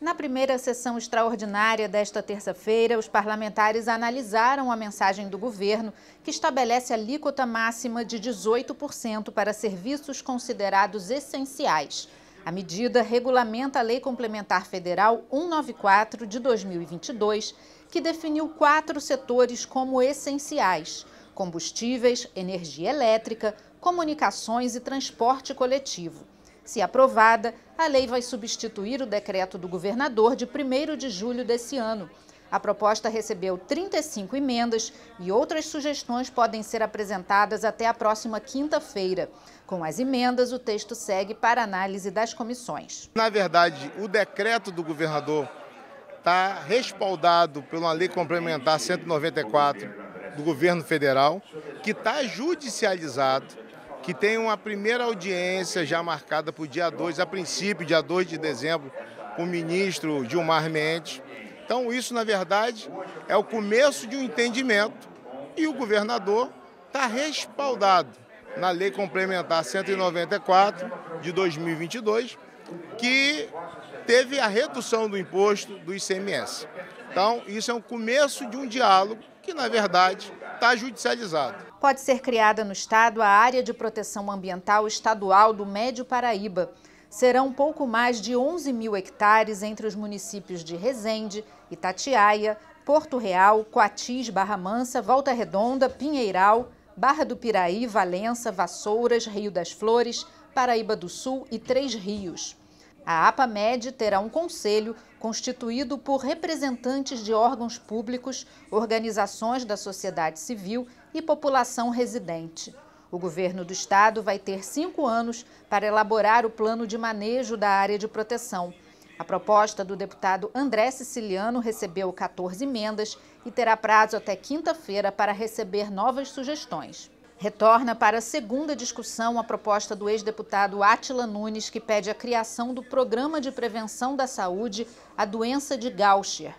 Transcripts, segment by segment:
Na primeira sessão extraordinária desta terça-feira, os parlamentares analisaram a mensagem do governo, que estabelece a alíquota máxima de 18% para serviços considerados essenciais. A medida regulamenta a Lei Complementar Federal 194 de 2022, que definiu quatro setores como essenciais: combustíveis, energia elétrica, comunicações e transporte coletivo. Se aprovada, a lei vai substituir o decreto do governador de 1 de julho desse ano. A proposta recebeu 35 emendas e outras sugestões podem ser apresentadas até a próxima quinta-feira. Com as emendas, o texto segue para análise das comissões. Na verdade, o decreto do governador está respaldado pela Lei Complementar 194 do governo federal, que está judicializado, que tem uma primeira audiência já marcada para o dia 2, a princípio, dia 2 de dezembro, com o ministro Gilmar Mendes. Então, isso, na verdade, é o começo de um entendimento e o governador está respaldado na Lei Complementar 194 de 2022, que teve a redução do imposto do ICMS. Então, isso é um começo de um diálogo que, na verdade, está judicializado. Pode ser criada no Estado a Área de Proteção Ambiental Estadual do Médio Paraíba. Serão pouco mais de 11 mil hectares entre os municípios de Resende, Itatiaia, Porto Real, Coatis, Barra Mansa, Volta Redonda, Pinheiral, Barra do Piraí, Valença, Vassouras, Rio das Flores, Paraíba do Sul e Três Rios. A APAMED terá um conselho constituído por representantes de órgãos públicos, organizações da sociedade civil e população residente. O governo do estado vai ter cinco anos para elaborar o plano de manejo da área de proteção. A proposta do deputado André Siciliano recebeu 14 emendas e terá prazo até quinta-feira para receber novas sugestões. Retorna para a segunda discussão a proposta do ex-deputado Átila Nunes, que pede a criação do Programa de Prevenção da Saúde à Doença de Gaucher.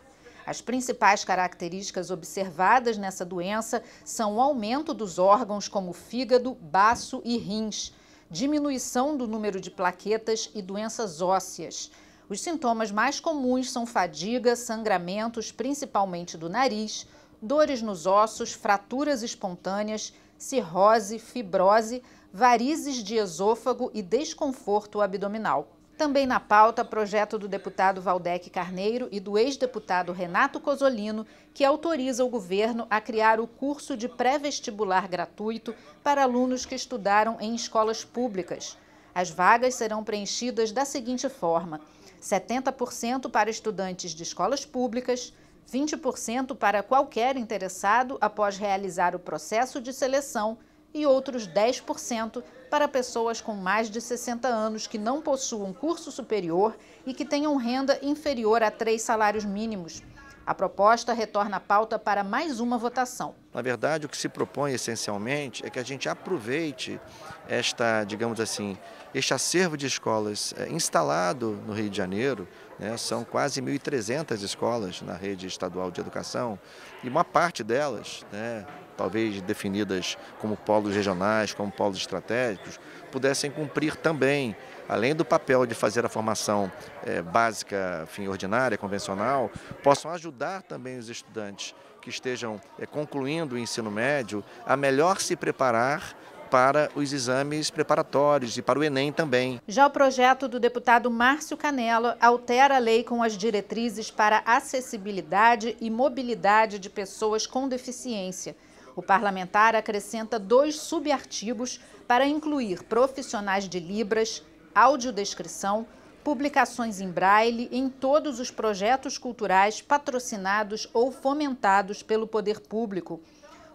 As principais características observadas nessa doença são o aumento dos órgãos como fígado, baço e rins, diminuição do número de plaquetas e doenças ósseas, os sintomas mais comuns são fadiga, sangramentos, principalmente do nariz, dores nos ossos, fraturas espontâneas, cirrose, fibrose, varizes de esôfago e desconforto abdominal. Também na pauta, projeto do deputado Valdec Carneiro e do ex-deputado Renato Cosolino, que autoriza o governo a criar o curso de pré-vestibular gratuito para alunos que estudaram em escolas públicas. As vagas serão preenchidas da seguinte forma: 70% para estudantes de escolas públicas, 20% para qualquer interessado após realizar o processo de seleção e outros 10% para pessoas com mais de 60 anos que não possuam curso superior e que tenham renda inferior a três salários mínimos. A proposta retorna a pauta para mais uma votação. Na verdade, o que se propõe essencialmente é que a gente aproveite esta, digamos assim, este acervo de escolas eh, instalado no Rio de Janeiro, né, são quase 1.300 escolas na rede estadual de educação, e uma parte delas, né, talvez definidas como polos regionais, como polos estratégicos, pudessem cumprir também, além do papel de fazer a formação é, básica, ordinária, convencional, possam ajudar também os estudantes que estejam é, concluindo o ensino médio a melhor se preparar para os exames preparatórios e para o Enem também. Já o projeto do deputado Márcio Canella altera a lei com as diretrizes para acessibilidade e mobilidade de pessoas com deficiência. O parlamentar acrescenta dois subartigos para incluir profissionais de Libras, audiodescrição publicações em braille em todos os projetos culturais patrocinados ou fomentados pelo poder público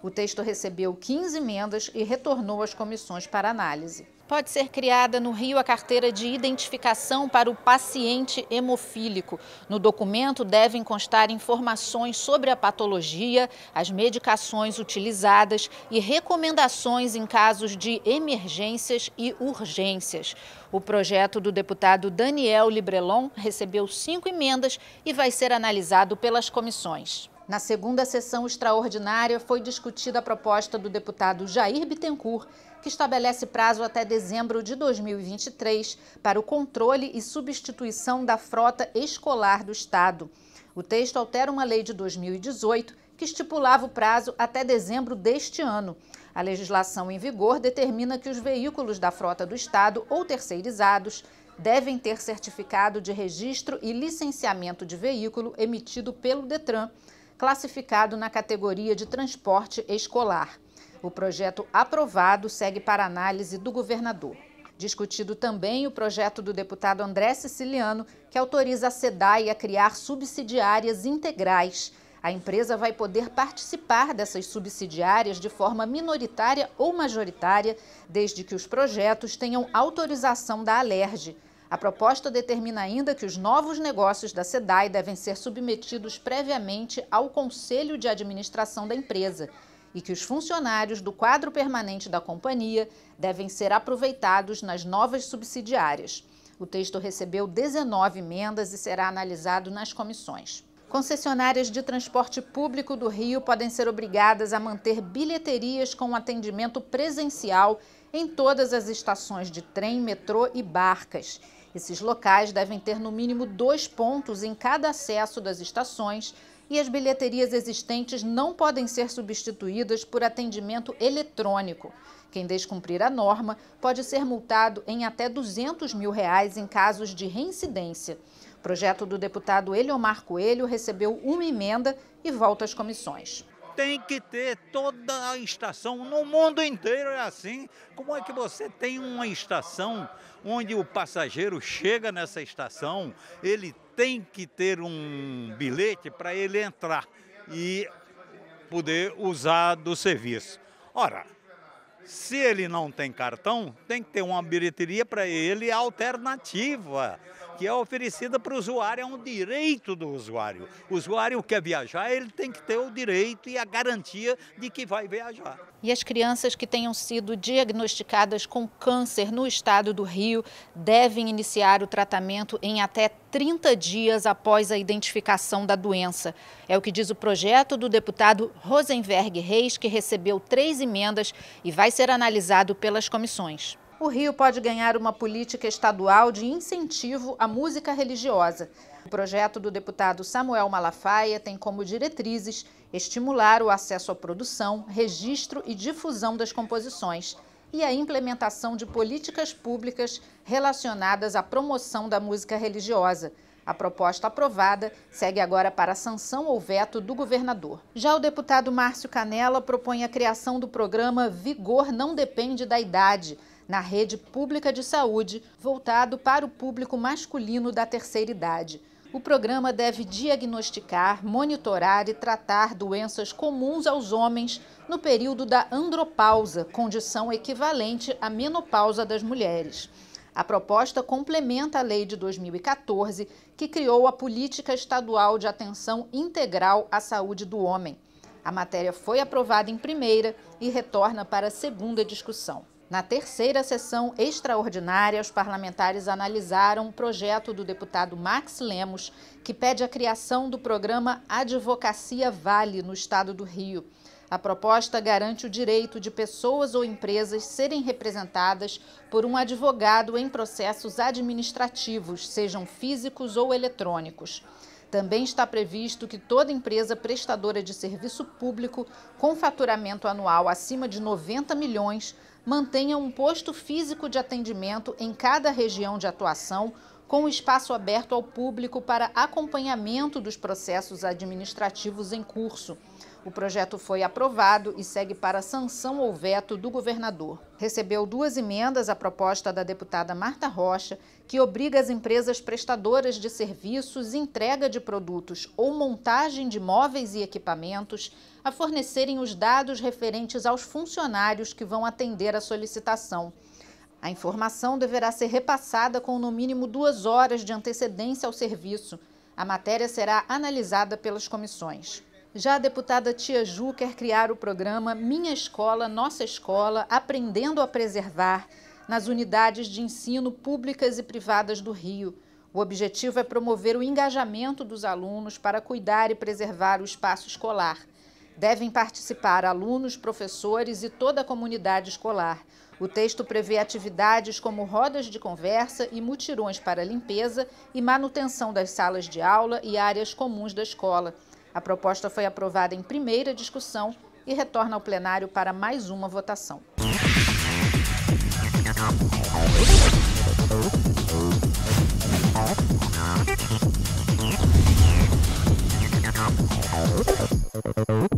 o texto recebeu 15 emendas e retornou às comissões para análise. Pode ser criada no Rio a carteira de identificação para o paciente hemofílico. No documento devem constar informações sobre a patologia, as medicações utilizadas e recomendações em casos de emergências e urgências. O projeto do deputado Daniel Librelon recebeu cinco emendas e vai ser analisado pelas comissões. Na segunda sessão extraordinária, foi discutida a proposta do deputado Jair Bittencourt, que estabelece prazo até dezembro de 2023 para o controle e substituição da frota escolar do Estado. O texto altera uma lei de 2018 que estipulava o prazo até dezembro deste ano. A legislação em vigor determina que os veículos da frota do Estado ou terceirizados devem ter certificado de registro e licenciamento de veículo emitido pelo Detran classificado na categoria de transporte escolar. O projeto aprovado segue para análise do governador. Discutido também o projeto do deputado André Siciliano, que autoriza a SEDAI a criar subsidiárias integrais. A empresa vai poder participar dessas subsidiárias de forma minoritária ou majoritária, desde que os projetos tenham autorização da Alerj. A proposta determina ainda que os novos negócios da SEDAI devem ser submetidos previamente ao Conselho de Administração da empresa e que os funcionários do quadro permanente da companhia devem ser aproveitados nas novas subsidiárias. O texto recebeu 19 emendas e será analisado nas comissões. Concessionárias de transporte público do Rio podem ser obrigadas a manter bilheterias com atendimento presencial em todas as estações de trem, metrô e barcas esses locais devem ter no mínimo dois pontos em cada acesso das estações e as bilheterias existentes não podem ser substituídas por atendimento eletrônico. Quem descumprir a norma pode ser multado em até 200 mil reais em casos de reincidência. O projeto do deputado Eliomar Coelho recebeu uma emenda e volta às comissões tem que ter toda a estação. No mundo inteiro é assim. Como é que você tem uma estação onde o passageiro chega nessa estação, ele tem que ter um bilhete para ele entrar e poder usar do serviço? Ora, se ele não tem cartão, tem que ter uma bilheteria para ele alternativa que é oferecida para o usuário, é um direito do usuário. O usuário quer viajar, ele tem que ter o direito e a garantia de que vai viajar. E as crianças que tenham sido diagnosticadas com câncer no estado do Rio devem iniciar o tratamento em até 30 dias após a identificação da doença. É o que diz o projeto do deputado Rosenberg Reis, que recebeu três emendas e vai ser analisado pelas comissões o Rio pode ganhar uma política estadual de incentivo à música religiosa. O projeto do deputado Samuel Malafaia tem como diretrizes estimular o acesso à produção, registro e difusão das composições e a implementação de políticas públicas relacionadas à promoção da música religiosa. A proposta aprovada segue agora para sanção ou veto do governador. Já o deputado Márcio Canela propõe a criação do programa Vigor Não Depende da Idade, na rede pública de saúde, voltado para o público masculino da terceira idade. O programa deve diagnosticar, monitorar e tratar doenças comuns aos homens no período da andropausa, condição equivalente à menopausa das mulheres. A proposta complementa a lei de 2014, que criou a Política Estadual de Atenção Integral à Saúde do Homem. A matéria foi aprovada em primeira e retorna para a segunda discussão. Na terceira sessão extraordinária, os parlamentares analisaram um projeto do deputado Max Lemos, que pede a criação do programa Advocacia Vale no estado do Rio. A proposta garante o direito de pessoas ou empresas serem representadas por um advogado em processos administrativos, sejam físicos ou eletrônicos. Também está previsto que toda empresa prestadora de serviço público com faturamento anual acima de 90 milhões mantenha um posto físico de atendimento em cada região de atuação, com espaço aberto ao público para acompanhamento dos processos administrativos em curso. O projeto foi aprovado e segue para sanção ou veto do governador. Recebeu duas emendas à proposta da deputada Marta Rocha, que obriga as empresas prestadoras de serviços, entrega de produtos ou montagem de móveis e equipamentos a fornecerem os dados referentes aos funcionários que vão atender a solicitação. A informação deverá ser repassada com no mínimo duas horas de antecedência ao serviço. A matéria será analisada pelas comissões. Já a deputada Tia Ju quer criar o programa Minha Escola, Nossa Escola, Aprendendo a Preservar, nas unidades de ensino públicas e privadas do Rio. O objetivo é promover o engajamento dos alunos para cuidar e preservar o espaço escolar. Devem participar alunos, professores e toda a comunidade escolar. O texto prevê atividades como rodas de conversa e mutirões para limpeza e manutenção das salas de aula e áreas comuns da escola. A proposta foi aprovada em primeira discussão e retorna ao plenário para mais uma votação. Thank you.